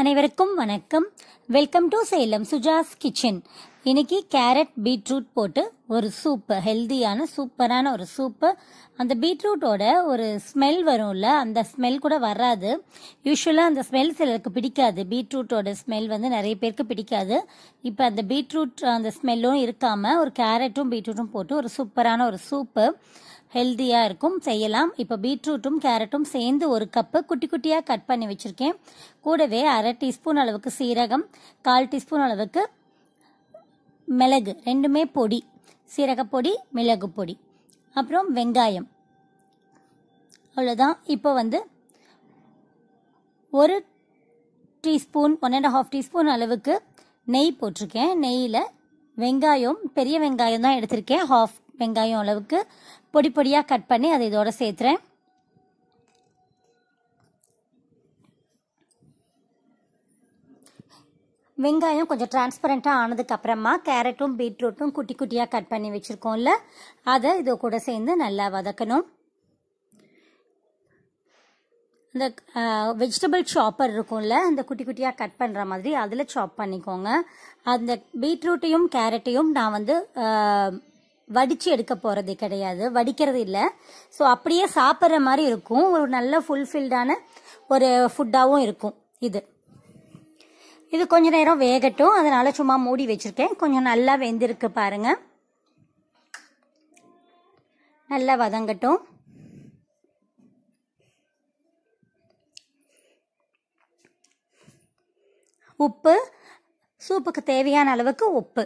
அனைவருக்கும் வணக்கம் welcome to Salem Suja's kitchen இன்னைக்கு கேரட் பீட்ரூட் போட்டு ஒரு சூப்பு ஹெல்தியான சூப்பரான ஒரு சூப்பு அந்த பீட்ரூட்டோட ஒரு ஸ்மெல் வரும்ல அந்த ஸ்மெல் கூட வராது யூஸ்வலாக அந்த ஸ்மெல் சிலருக்கு பிடிக்காது பீட்ரூட்டோட ஸ்மெல் வந்து நிறைய பேருக்கு பிடிக்காது இப்போ அந்த பீட்ரூட் அந்த ஸ்மெல்லும் இருக்காமல் ஒரு கேரட்டும் பீட்ரூட்டும் போட்டு ஒரு சூப்பரான ஒரு சூப்பு ஹெல்த்தியாக இருக்கும் செய்யலாம் இப்போ பீட்ரூட்டும் கேரட்டும் சேர்ந்து ஒரு கப்பு குட்டி குட்டியாக கட் பண்ணி வச்சுருக்கேன் கூடவே அரை டீஸ்பூன் அளவுக்கு சீரகம் கால் டீஸ்பூன் அளவுக்கு மிளகு ரெண்டுமே பொடி சீரகப்பொடி மிளகு பொடி அப்புறம் வெங்காயம் அவ்வளோதான் இப்போ வந்து ஒரு teaspoon one and half teaspoon அளவுக்கு நெய் போட்டிருக்கேன் நெய்யில் வெங்காயம் பெரிய வெங்காயம் தான் எடுத்திருக்கேன் ஹாஃப் வெங்காயம் அளவுக்கு பொடி பொடியாக கட் பண்ணி அதை இதோட சேர்த்துறேன் வெங்காயம் கொஞ்சம் டிரான்ஸ்பரண்ட்டாக ஆனதுக்கப்புறமா கேரட்டும் பீட்ரூட்டும் குட்டி குட்டியாக கட் பண்ணி வச்சுருக்கோம்ல அதை இதோ கூட சேர்ந்து நல்லா வதக்கணும் இந்த வெஜிடபிள் சாப்பர் இருக்கும்ல அந்த குட்டி குட்டியாக கட் பண்ணுற மாதிரி அதில் சாப் பண்ணிக்கோங்க அந்த பீட்ரூட்டையும் கேரட்டையும் நான் வந்து வடித்து எடுக்க போகிறது கிடையாது வடிக்கிறது இல்லை ஸோ அப்படியே சாப்பிட்ற மாதிரி இருக்கும் ஒரு நல்ல ஃபுல்ஃபில்டான ஒரு ஃபுட்டாகவும் இருக்கும் இது இது கொஞ்ச நேரம் வேகட்டும் அதனால் சும்மா மூடி வச்சுருக்கேன் கொஞ்சம் நல்லா வெந்திருக்கு பாருங்கள் நல்லா வதங்கட்டும் உப்பு சூப்புக்கு தேவையான அளவுக்கு உப்பு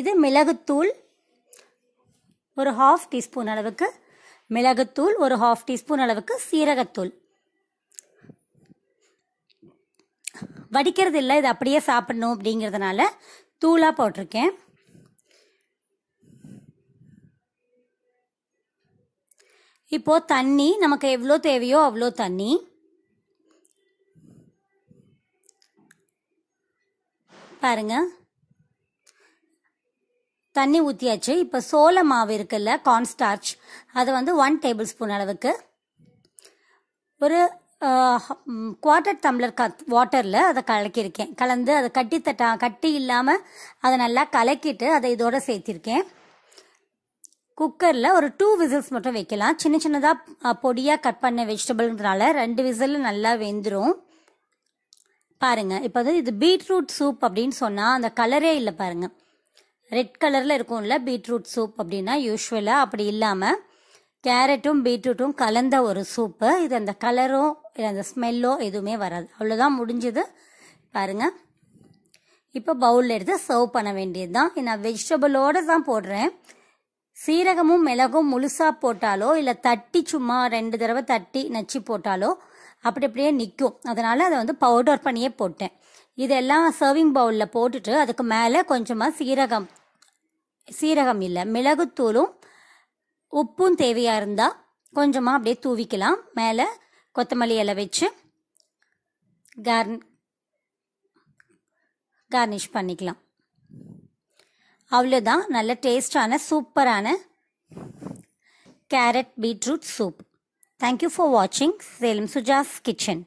இது மிளகுத்தூள் ஒரு ஹாஃப் டீஸ்பூன் அளவுக்கு மிளகுத்தூள் ஒரு ஹாஃப் டீஸ்பூன் அளவுக்கு சீரகத்தூள் வடிக்கிறது இல்லை இது அப்படியே சாப்பிடணும் அப்படிங்கிறதுனால தூளாக போட்டிருக்கேன் இப்போது தண்ணி நமக்கு எவ்வளோ தேவையோ அவ்வளோ தண்ணி பாருங்கள் தண்ணி ஊற்றியாச்சு இப்போ சோள மாவு இருக்குல்ல கார்ன்ஸ்டார்ச் அதை வந்து ஒன் டேபிள் ஸ்பூன் அளவுக்கு ஒரு குவார்டர் டம்ளர் க வாட்டரில் அதை கலக்கியிருக்கேன் கலந்து அதை கட்டி தட்டா கட்டி இல்லாமல் அதை நல்லா கலக்கிட்டு அதை இதோட சேர்த்திருக்கேன் குக்கரில் ஒரு டூ விசில்ஸ் மட்டும் வைக்கலாம் சின்ன சின்னதாக பொடியாக கட் பண்ண வெஜிடபிள்ன்றனால ரெண்டு விசில் நல்லா வெந்துடும் பாருங்கள் இப்போ வந்து இது பீட்ரூட் சூப் அப்படின்னு சொன்னால் அந்த கலரே இல்லை பாருங்கள் ரெட் கலரில் இருக்கும்ல பீட்ரூட் சூப் அப்படின்னா யூஸ்வலாக அப்படி இல்லாமல் கேரட்டும் பீட்ரூட்டும் கலந்த ஒரு சூப்பு இது அந்த கலரோ இல்லை அந்த ஸ்மெல்லோ எதுவுமே வராது அவ்வளோதான் முடிஞ்சது பாருங்கள் இப்போ பவுலில் எடுத்து சர்வ் பண்ண வேண்டியது தான் நான் வெஜிடபிளோடு தான் போடுறேன் சீரகமும் மிளகும் முழுசாக போட்டாலோ இல்லை தட்டி சும்மா ரெண்டு தடவை தட்டி நச்சு போட்டாலோ அப்படி அப்படியே நிற்கும் அதனால் அதை வந்து பவுடர் பண்ணியே போட்டேன் இதெல்லாம் சர்விங் பவுலில் போட்டுட்டு அதுக்கு மேலே கொஞ்சமாக சீரகம் சீரகம் இல்லை மிளகுத்தூளும் உப்பும் தேவையாக இருந்தால் கொஞ்சமாக அப்படியே தூவிக்கலாம் மேலே கொத்தமல்லி இலை வச்சு கார்ன் கார்னிஷ் பண்ணிக்கலாம் அவ்வளோதான் நல்ல டேஸ்டான சூப்பரான carrot beetroot soup Thank you for watching Salem Suja's Kitchen.